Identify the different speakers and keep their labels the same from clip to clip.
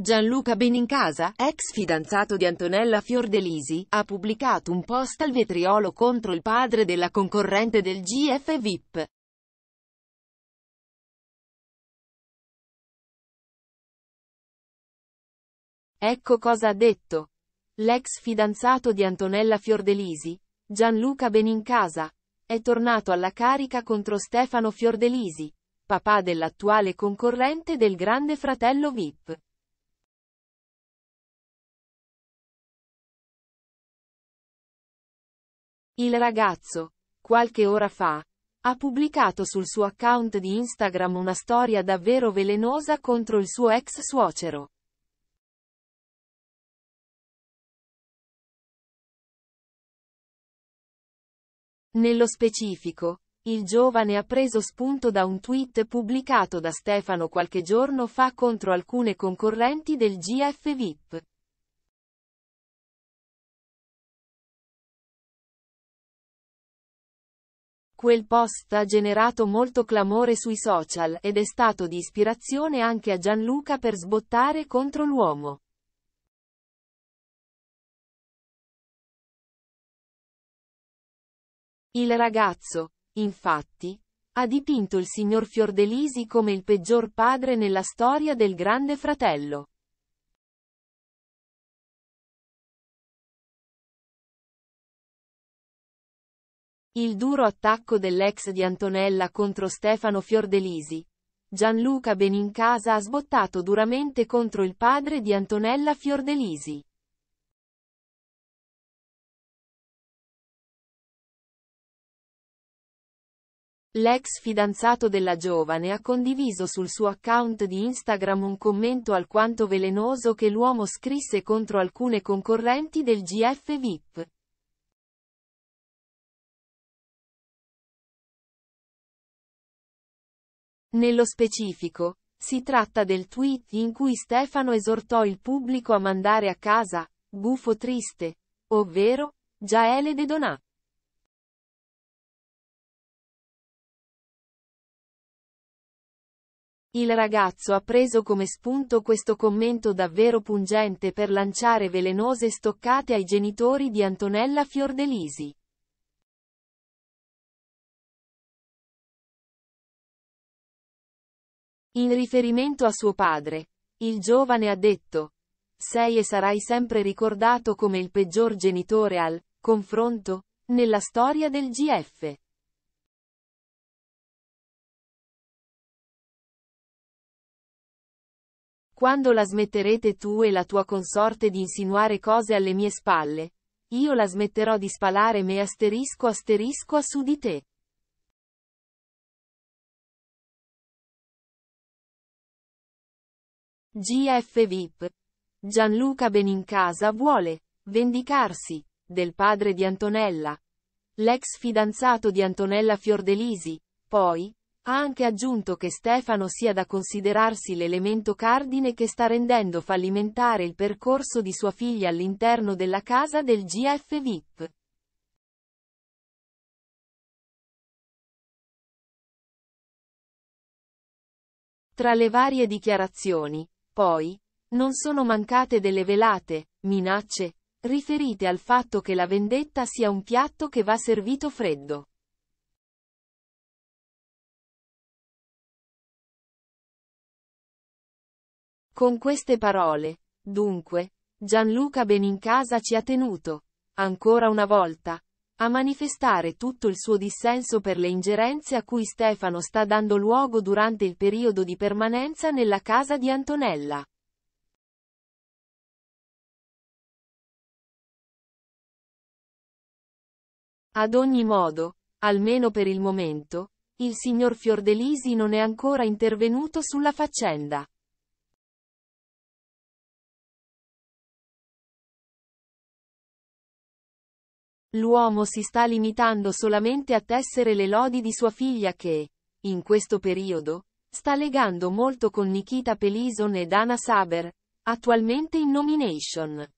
Speaker 1: Gianluca Benincasa, ex fidanzato di Antonella Fiordelisi, ha pubblicato un
Speaker 2: post al vetriolo contro il padre della concorrente del GF VIP. Ecco cosa ha detto. L'ex fidanzato di Antonella
Speaker 1: Fiordelisi, Gianluca Benincasa, è tornato alla carica contro Stefano
Speaker 2: Fiordelisi, papà dell'attuale concorrente del Grande Fratello VIP. Il ragazzo, qualche ora fa, ha pubblicato sul suo account di Instagram una storia davvero velenosa contro il suo ex suocero. Nello specifico, il giovane ha preso spunto
Speaker 1: da un tweet pubblicato da Stefano qualche giorno fa contro alcune concorrenti
Speaker 2: del GF VIP. Quel post ha generato molto
Speaker 1: clamore sui social ed è stato di ispirazione anche a Gianluca per sbottare contro
Speaker 2: l'uomo. Il ragazzo, infatti, ha dipinto
Speaker 1: il signor Fiordelisi come il peggior padre nella storia del Grande Fratello.
Speaker 2: Il duro attacco dell'ex di Antonella contro
Speaker 1: Stefano Fiordelisi. Gianluca Benincasa ha sbottato duramente contro il
Speaker 2: padre di Antonella Fiordelisi. L'ex fidanzato
Speaker 1: della giovane ha condiviso sul suo account di Instagram un commento alquanto
Speaker 2: velenoso che l'uomo scrisse contro alcune concorrenti del GF VIP. Nello specifico, si tratta del tweet in cui Stefano
Speaker 1: esortò il pubblico a mandare a casa, gufo triste, ovvero, Giaele
Speaker 2: De Donà. Il ragazzo ha preso come spunto questo commento
Speaker 1: davvero pungente per lanciare velenose stoccate ai genitori di Antonella
Speaker 2: Fiordelisi. In riferimento a suo padre, il giovane ha
Speaker 1: detto, sei e sarai sempre ricordato come il peggior genitore al
Speaker 2: confronto nella storia del GF. Quando la smetterete
Speaker 1: tu e la tua consorte di insinuare cose alle mie spalle, io la smetterò di
Speaker 2: spalare me asterisco asterisco a su di te. GF
Speaker 1: VIP. Gianluca Benincasa vuole vendicarsi del padre di Antonella, l'ex fidanzato di Antonella Fiordelisi. Poi, ha anche aggiunto che Stefano sia da considerarsi l'elemento cardine che sta rendendo fallimentare il percorso di sua figlia all'interno della casa del GF VIP.
Speaker 2: Tra le varie dichiarazioni, poi, non
Speaker 1: sono mancate delle velate, minacce, riferite al fatto che la vendetta
Speaker 2: sia un piatto che va servito freddo. Con queste
Speaker 1: parole, dunque, Gianluca Benincasa ci ha tenuto, ancora una volta, a manifestare tutto il suo dissenso per le ingerenze a cui Stefano sta
Speaker 2: dando luogo durante il periodo di permanenza nella casa di Antonella. Ad ogni modo, almeno per il momento, il signor Fiordelisi non è ancora intervenuto sulla faccenda. L'uomo si sta limitando solamente a tessere le lodi di sua figlia che, in
Speaker 1: questo periodo, sta legando molto con Nikita Pelison e Dana Saber,
Speaker 2: attualmente in nomination.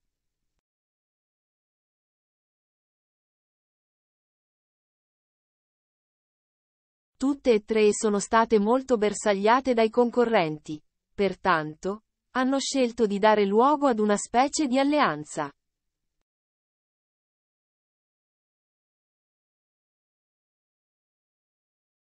Speaker 2: Tutte e tre sono
Speaker 1: state molto bersagliate dai concorrenti, pertanto, hanno scelto di
Speaker 2: dare luogo ad una specie di alleanza.